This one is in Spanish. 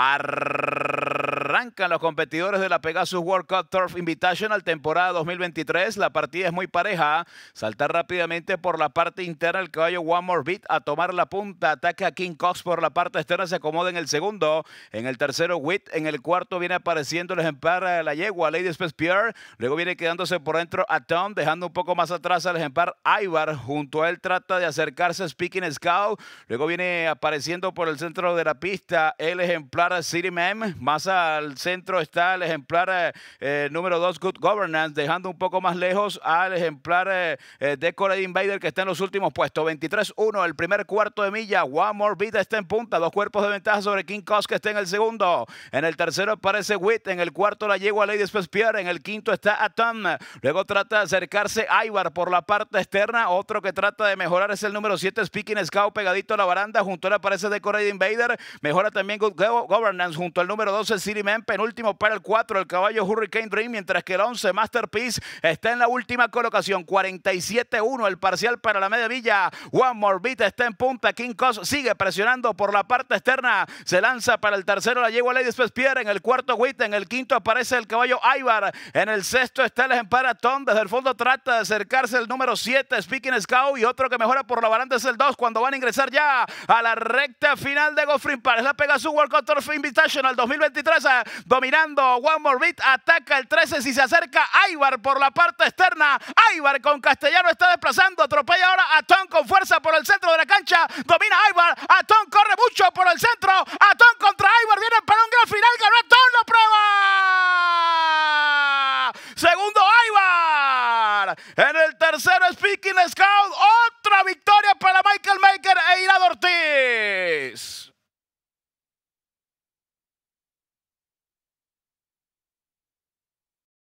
Arr- los competidores de la Pegasus World Cup Turf Invitational temporada 2023. La partida es muy pareja. Saltar rápidamente por la parte interna el caballo One More Beat a tomar la punta. Ataque a King Cox por la parte externa. Se acomoda en el segundo. En el tercero, Wit, En el cuarto viene apareciendo el ejemplar de eh, la yegua, Lady Spespierre. Luego viene quedándose por dentro a Tom dejando un poco más atrás al ejemplar Ivar Junto a él trata de acercarse a Speaking Scout. Luego viene apareciendo por el centro de la pista el ejemplar City Mem. Más al centro está el ejemplar eh, eh, número 2, Good Governance, dejando un poco más lejos al ejemplar eh, eh de Invader que está en los últimos puestos. 23-1, el primer cuarto de milla. One More Beat está en punta. Dos cuerpos de ventaja sobre King Cos que está en el segundo. En el tercero aparece Witt. En el cuarto la a Lady Spespier. En el quinto está Atom. Luego trata de acercarse Ibar por la parte externa. Otro que trata de mejorar es el número 7, Speaking Scout, pegadito a la baranda. Junto a él aparece de Invader. Mejora también Good Governance junto al número 12, City penúltimo para el 4, el caballo Hurricane Dream, mientras que el 11 Masterpiece está en la última colocación, 47-1 el parcial para la media villa. One More Beat está en punta, King Cos sigue presionando por la parte externa, se lanza para el tercero la llegó Lady Spespierre. en el cuarto Witten, en el quinto aparece el caballo Ibar, en el sexto está el Emparatón, desde el fondo trata de acercarse el número 7, Speaking Scout, y otro que mejora por la baranda es el 2, cuando van a ingresar ya a la recta final de para es La Pegasus World Cup Invitational 2023 dominando One More Beat, ataca el 13 si se acerca Aibar por la parte externa. Aybar con Castellano está desplazando, atropella ahora a Tom con fuerza por el centro de la cancha, domina Aibar, Atón corre mucho por el centro, Atón contra Aibar, viene para un gran final, ganó Atón, lo prueba. Segundo Aibar, en el tercero Speaking Scout, otra victoria para Michael Maker